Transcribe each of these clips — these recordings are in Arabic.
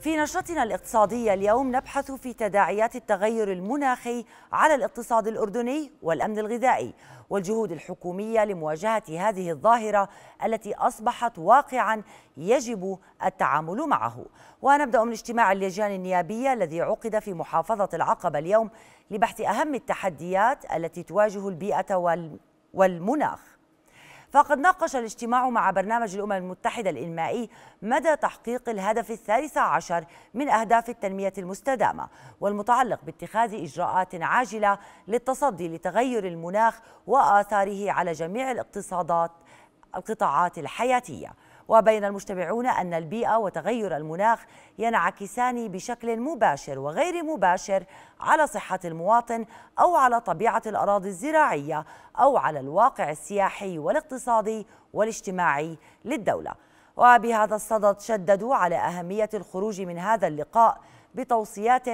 في نشرتنا الاقتصادية اليوم نبحث في تداعيات التغير المناخي على الاقتصاد الأردني والأمن الغذائي والجهود الحكومية لمواجهة هذه الظاهرة التي أصبحت واقعا يجب التعامل معه ونبدأ من اجتماع اللجان النيابية الذي عقد في محافظة العقبة اليوم لبحث أهم التحديات التي تواجه البيئة والمناخ فقد ناقش الاجتماع مع برنامج الأمم المتحدة الإنمائي مدى تحقيق الهدف الثالث عشر من أهداف التنمية المستدامة والمتعلق باتخاذ إجراءات عاجلة للتصدي لتغير المناخ وآثاره على جميع الاقتصادات القطاعات الحياتيه وبين المجتمعون أن البيئة وتغير المناخ ينعكسان بشكل مباشر وغير مباشر على صحة المواطن أو على طبيعة الأراضي الزراعية أو على الواقع السياحي والاقتصادي والاجتماعي للدولة وبهذا الصدد شددوا على أهمية الخروج من هذا اللقاء بتوصيات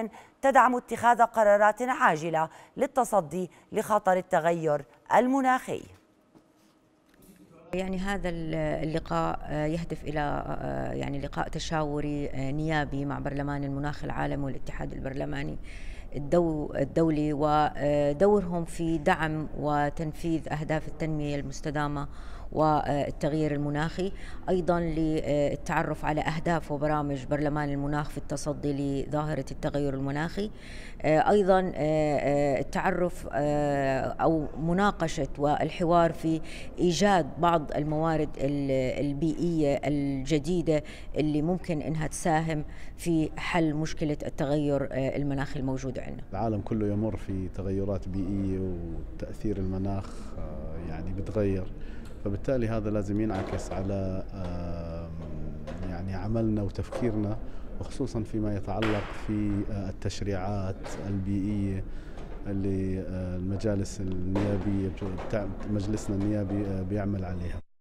تدعم اتخاذ قرارات عاجلة للتصدي لخطر التغير المناخي يعني هذا اللقاء آه، يهدف الى آه، آه، يعني لقاء تشاوري نيابي مع برلمان المناخ العالمي والاتحاد البرلماني الدولي ودورهم في دعم وتنفيذ اهداف التنميه المستدامه والتغيير المناخي ايضا للتعرف على اهداف وبرامج برلمان المناخ في التصدي لظاهره التغير المناخي ايضا التعرف آه، او مناقشه والحوار في ايجاد بعض الموارد البيئيه الجديده اللي ممكن انها تساهم في حل مشكله التغير آه، المناخي الموجود عندنا. العالم كله يمر في تغيرات بيئيه وتاثير المناخ آه، يعني بتغير فبالتالي هذا لازم ينعكس على يعني عملنا وتفكيرنا وخصوصا فيما يتعلق في آه، التشريعات البيئية اللي آه، المجالس النيابية مجلسنا النيابي آه، بيعمل عليها